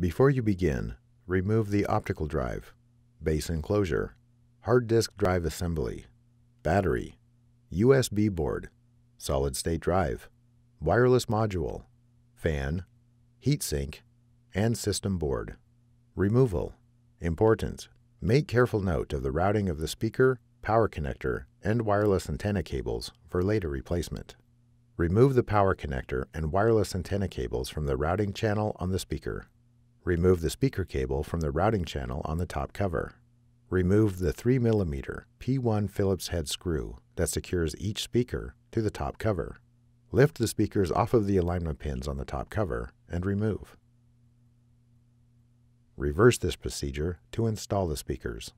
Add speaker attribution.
Speaker 1: Before you begin, remove the optical drive, base enclosure, hard disk drive assembly, battery, USB board, solid-state drive, wireless module, fan, heatsink, and system board. Removal. Important. Make careful note of the routing of the speaker, power connector, and wireless antenna cables for later replacement. Remove the power connector and wireless antenna cables from the routing channel on the speaker. Remove the speaker cable from the routing channel on the top cover. Remove the 3mm P1 Phillips head screw that secures each speaker to the top cover. Lift the speakers off of the alignment pins on the top cover and remove. Reverse this procedure to install the speakers.